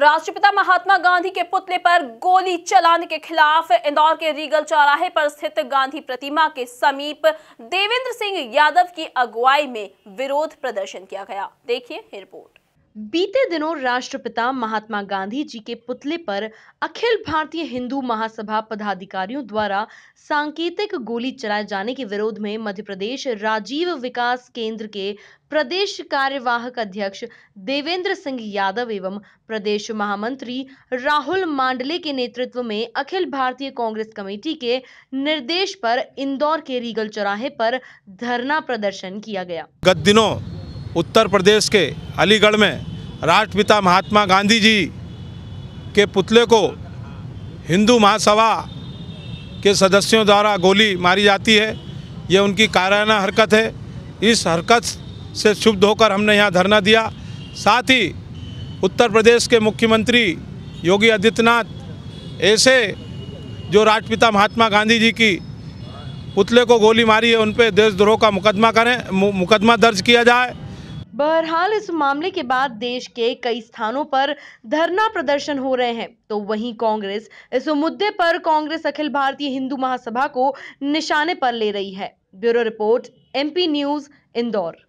राष्ट्रपिता महात्मा गांधी के पुतले पर गोली चलाने के खिलाफ इंदौर के रीगल चौराहे पर स्थित गांधी प्रतिमा के समीप देवेंद्र सिंह यादव की अगुवाई में विरोध प्रदर्शन किया गया देखिए रिपोर्ट बीते दिनों राष्ट्रपिता महात्मा गांधी जी के पुतले पर अखिल भारतीय हिंदू महासभा पदाधिकारियों द्वारा सांकेतिक गोली चलाए जाने के विरोध में मध्य प्रदेश राजीव विकास केंद्र के प्रदेश कार्यवाहक अध्यक्ष देवेंद्र सिंह यादव एवं प्रदेश महामंत्री राहुल मांडले के नेतृत्व में अखिल भारतीय कांग्रेस कमेटी के निर्देश पर इंदौर के रीगल चौराहे पर धरना प्रदर्शन किया गया गत दिनों उत्तर प्रदेश के अलीगढ़ में राष्ट्रपिता महात्मा गांधी जी के पुतले को हिंदू महासभा के सदस्यों द्वारा गोली मारी जाती है ये उनकी काराना हरकत है इस हरकत से क्षुब्ध होकर हमने यहाँ धरना दिया साथ ही उत्तर प्रदेश के मुख्यमंत्री योगी आदित्यनाथ ऐसे जो राष्ट्रपिता महात्मा गांधी जी की पुतले को गोली मारी है उन पर देशद्रोह का मुकदमा करें मुकदमा दर्ज किया जाए बहरहाल इस मामले के बाद देश के कई स्थानों पर धरना प्रदर्शन हो रहे हैं तो वहीं कांग्रेस इस मुद्दे पर कांग्रेस अखिल भारतीय हिंदू महासभा को निशाने पर ले रही है bureau report MP news Indore